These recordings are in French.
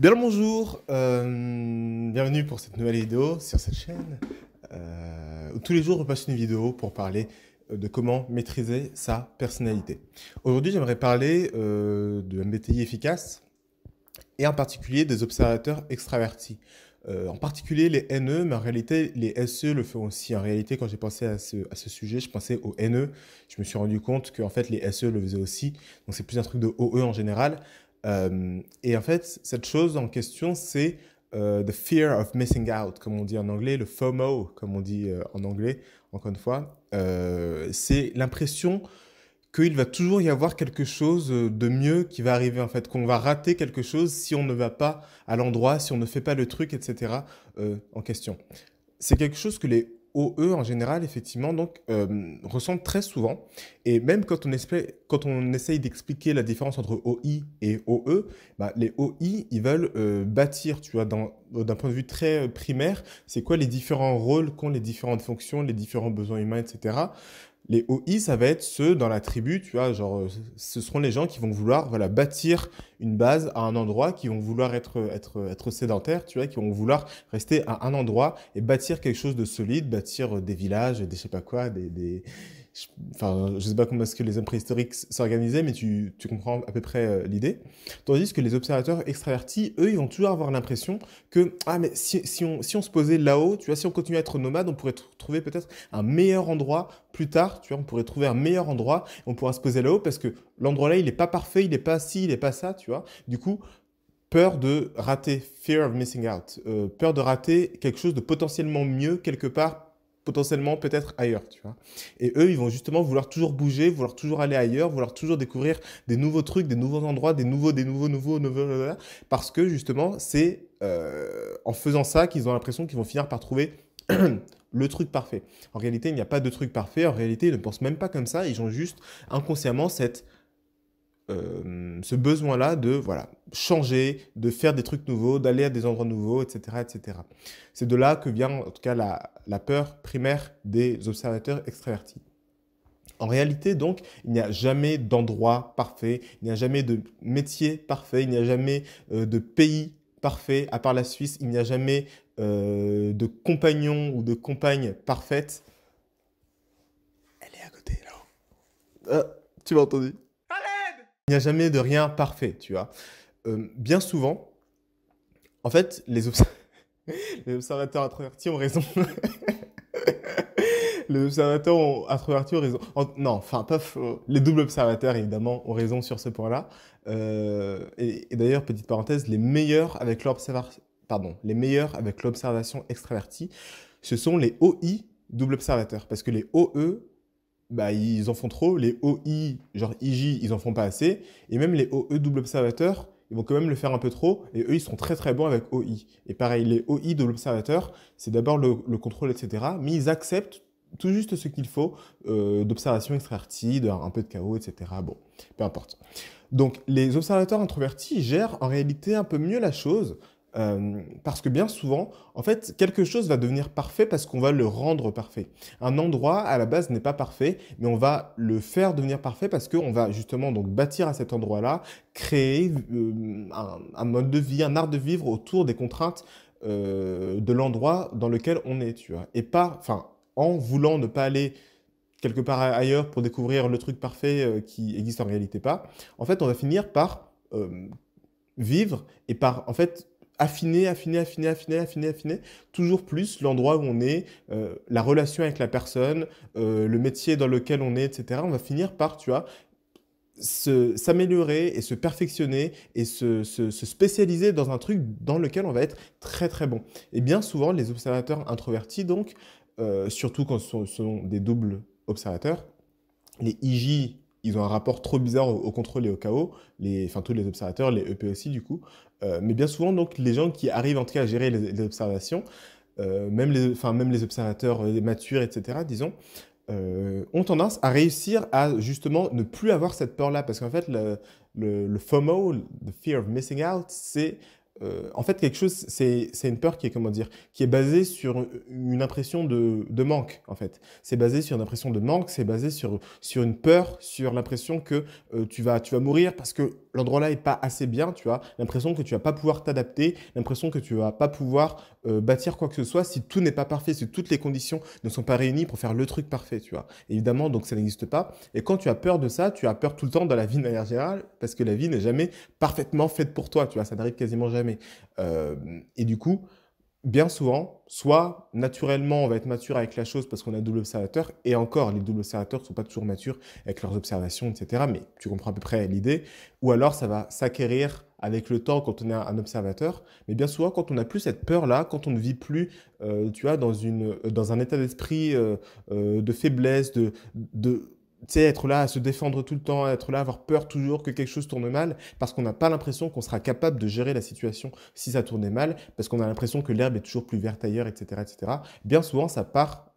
Bien le bonjour, euh, bienvenue pour cette nouvelle vidéo sur cette chaîne euh, tous les jours on passe une vidéo pour parler euh, de comment maîtriser sa personnalité. Aujourd'hui j'aimerais parler de MBTI efficace et en particulier des observateurs extravertis. en particulier les NE, mais en réalité les SE le font aussi. En réalité quand j'ai pensé à ce, à ce, sujet, je pensais aux NE. Je me suis rendu compte qu'en fait les SE le faisaient aussi. Donc c'est plus un truc de OE en général. Euh, et en fait, cette chose en question, c'est euh, the fear of missing out, comme on dit en anglais, le FOMO, comme on dit euh, en anglais, encore une fois. Euh, c'est l'impression qu'il va toujours y avoir quelque chose de mieux qui va arriver en fait, qu'on va rater quelque chose si on ne va pas à l'endroit, si on ne fait pas le truc, etc. en question. C'est quelque chose que les OE en général, effectivement, donc, euh, très souvent. Et même quand on, quand on essaye d'expliquer la différence entre OI et OE, bah, les OI, ils veulent euh, bâtir, tu vois, d'un point de vue très euh, primaire, c'est quoi les différents rôles qu'ont les différentes fonctions, les différents besoins humains, etc. Les OI, ça va être ceux dans la tribu, tu vois, genre, euh, ce seront les gens qui vont vouloir, voilà, bâtir une base à un endroit, qui vont vouloir être, être, être sédentaires, tu vois, qui vont vouloir rester à un endroit et bâtir quelque chose de solide, bâtir euh, des villages, des je sais pas quoi, des, des je, enfin, je sais pas comment est-ce que les hommes préhistoriques s'organisaient, mais tu, comprends à peu près euh, l'idée. Tandis que les observateurs extravertis, eux, ils vont toujours avoir l'impression que, ah, mais si, on, si on se posait là-haut, tu vois, si on continuait à être nomade, on pourrait trouver peut-être un meilleur endroit plus tard, tu vois, on pourrait trouver un meilleur endroit, on pourra se poser là-haut parce que l'endroit là, il n'est pas parfait, il n'est pas ci, il n'est pas ça, tu vois. Du coup, peur de rater, fear of missing out, euh, peur de rater quelque chose de potentiellement mieux quelque part potentiellement peut-être ailleurs, tu vois. Et eux, ils vont justement vouloir toujours bouger, vouloir toujours aller ailleurs, vouloir toujours découvrir des nouveaux trucs, des nouveaux endroits, des nouveaux, des nouveaux, nouveaux, nouveaux, parce que justement, c'est euh, en faisant ça qu'ils ont l'impression qu'ils vont finir par trouver le truc parfait. En réalité, il n'y a pas de truc parfait. En réalité, ils ne pensent même pas comme ça. Ils ont juste inconsciemment cette, euh, ce besoin-là de, voilà, changer, de faire des trucs nouveaux, d'aller à des endroits nouveaux, etc. etc. C'est de là que vient en tout cas la, peur primaire des observateurs extravertis. En réalité, donc, il n'y a jamais d'endroit parfait, il n'y a jamais de métier parfait, il n'y a jamais euh, de pays parfait, à part la Suisse, il n'y a jamais euh, de compagnon ou de compagne parfaite. Elle est à côté, là. Ah, tu m'as entendu. Il n'y a jamais de rien parfait, tu vois. Euh, bien souvent, en fait, les, observateurs introvertis ont raison. les observateurs introvertis ont raison. non, enfin, pas les doubles observateurs, évidemment, ont raison sur ce point-là. Euh, et, d'ailleurs, petite parenthèse, les meilleurs avec l'observation pardon, les meilleurs avec l'observation extravertie, ce sont les OI double observateurs Parce que les OE, bah, ils en font trop. Les OI, genre IJ, ils en font pas assez. Et même les OE double observateurs ils vont quand même le faire un peu trop, et eux, ils sont très très bons avec OI. Et pareil, les OI de l'observateur, c'est d'abord le, contrôle, etc., mais ils acceptent tout juste ce qu'il faut euh, d'observation extravertie, un peu de chaos, etc. Bon, peu importe. Donc, les observateurs introvertis gèrent en réalité un peu mieux la chose, euh, parce que bien souvent, en fait, quelque chose va devenir parfait parce qu'on va le rendre parfait. Un endroit, à la base, n'est pas parfait, mais on va le faire devenir parfait parce qu'on va justement donc bâtir à cet endroit-là, créer euh, un, mode de vie, un art de vivre autour des contraintes euh, de l'endroit dans lequel on est, tu vois. Et pas, enfin, en voulant ne pas aller quelque part ailleurs pour découvrir le truc parfait qui existe en réalité pas, en fait, on va finir par vivre et par, en fait, affiner, affiner, affiner, affiner, affiner, affiner, toujours plus l'endroit où on est, euh, la relation avec la personne, euh, le métier dans lequel on est, etc. On va finir par, tu vois, s'améliorer et se perfectionner et se, se, spécialiser dans un truc dans lequel on va être très très bon. Et bien souvent, les observateurs introvertis, donc, euh, surtout quand ce sont, ce sont des doubles observateurs, les IJ ils ont un rapport trop bizarre au, contrôle et au chaos, les, enfin tous les observateurs, les EP aussi du coup. Euh, mais bien souvent, donc, les gens qui arrivent en tout à gérer les, observations, euh, même, les, même les observateurs euh, matures, etc., disons, ont tendance à réussir à justement ne plus avoir cette peur-là. Parce qu'en fait, le, le, le FOMO, fear of missing out, c'est euh, en fait, quelque chose, c'est une peur qui est, comment dire, qui est basée sur une impression de, manque, en fait. C'est basé sur une impression de manque, c'est basé sur, une peur, sur l'impression que euh, tu, vas, tu vas mourir parce que l'endroit là n'est pas assez bien, tu vois, l'impression que tu vas pas pouvoir t'adapter, l'impression que tu vas pas pouvoir euh, bâtir quoi que ce soit si tout n'est pas parfait, si toutes les conditions ne sont pas réunies pour faire le truc parfait, tu vois. Évidemment, donc ça n'existe pas. Et quand tu as peur de ça, tu as peur tout le temps dans la vie de manière générale parce que la vie n'est jamais parfaitement faite pour toi, tu vois. Ça n'arrive quasiment jamais. Euh, et du coup, bien souvent, soit naturellement, on va être mature avec la chose parce qu'on a double observateur, et encore, les double observateurs ne sont pas toujours matures avec leurs observations, etc. Mais tu comprends à peu près l'idée. Ou alors, ça va s'acquérir avec le temps quand on est un observateur. Mais bien souvent, quand on n'a plus cette peur-là, quand on ne vit plus, euh, tu as dans, une, euh, dans un état d'esprit euh, de faiblesse, de... de être là à se défendre tout le temps, être là à avoir peur toujours que quelque chose tourne mal, parce qu'on n'a pas l'impression qu'on sera capable de gérer la situation si ça tournait mal, parce qu'on a l'impression que l'herbe est toujours plus verte ailleurs, etc., etc. Bien souvent, ça part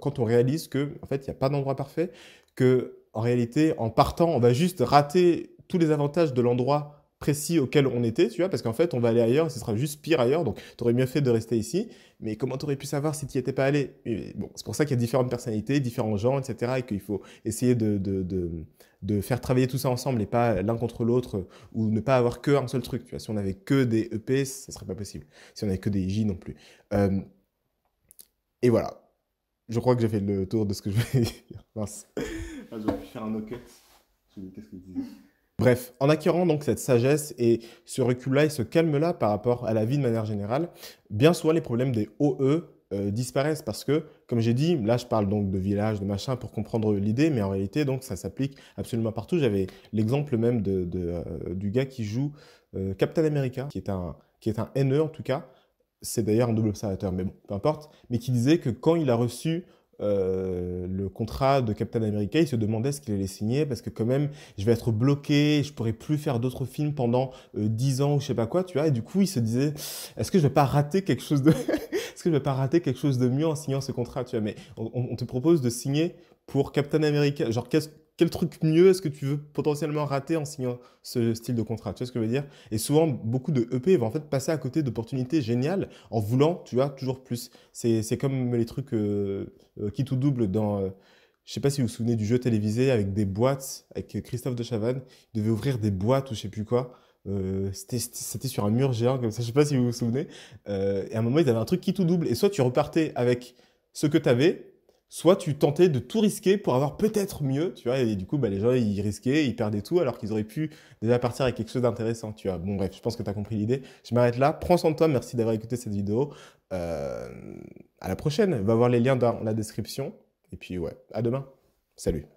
quand on réalise que, en fait, il n'y a pas d'endroit parfait, que, en réalité, en partant, on va juste rater tous les avantages de l'endroit précis auquel on était, tu vois, parce qu'en fait, on va aller ailleurs ce sera juste pire ailleurs, donc t'aurais mieux fait de rester ici, mais comment t'aurais pu savoir si t'y étais pas allé Bon, c'est pour ça qu'il y a différentes personnalités, différents gens, etc., et qu'il faut essayer de, de, de, faire travailler tout ça ensemble et pas l'un contre l'autre, ou ne pas avoir qu'un seul truc, tu vois. Si on avait que des EP, ça serait pas possible. Si on avait que des J non plus. Euh, et voilà. Je crois que j'ai fait le tour de ce que je voulais dire. Mince. Ah, je vais faire un no Qu'est-ce que tu dis Bref, en acquérant donc cette sagesse et ce recul-là et ce calme-là par rapport à la vie de manière générale, bien soit les problèmes des OE euh, disparaissent parce que, comme j'ai dit, là je parle donc de village, de machin pour comprendre l'idée, mais en réalité donc ça s'applique absolument partout. J'avais l'exemple même euh, du gars qui joue euh, Captain America, qui est un qui est un NE en tout cas, c'est d'ailleurs un double observateur, mais bon, peu importe, mais qui disait que quand il a reçu euh, le contrat de Captain America, il se demandait ce qu'il allait signer parce que quand même, je vais être bloqué, je pourrais plus faire d'autres films pendant 10 euh, ans ou je sais pas quoi, tu vois. Et du coup, il se disait, est-ce que je vais pas rater quelque chose de, est-ce que je vais pas rater quelque chose de mieux en signant ce contrat, tu vois. Mais on, on te propose de signer pour Captain America, genre qu'est-ce quel truc mieux est-ce que tu veux potentiellement rater en signant ce style de contrat Tu vois ce que je veux dire Et souvent, beaucoup de EP vont en fait passer à côté d'opportunités géniales en voulant, tu vois, toujours plus. C'est comme les trucs euh, euh, qui tout double dans... Je euh, je sais pas si vous vous souvenez du jeu télévisé avec des boîtes, avec Christophe de Chavannes, il devait ouvrir des boîtes ou je sais plus quoi. c'était sur un mur géant comme ça, je sais pas si vous vous souvenez. et à un moment, ils avaient un truc qui tout double. Et soit tu repartais avec ce que tu avais, soit tu tentais de tout risquer pour avoir peut-être mieux, tu vois, et du coup, bah, les gens, ils risquaient, ils perdaient tout, alors qu'ils auraient pu déjà partir avec quelque chose d'intéressant, tu vois. Bon, bref, je pense que tu as compris l'idée. Je m'arrête là. Prends soin de toi. Merci d'avoir écouté cette vidéo. Euh, à la prochaine. Va voir les liens dans la description. Et puis, ouais, à demain. Salut.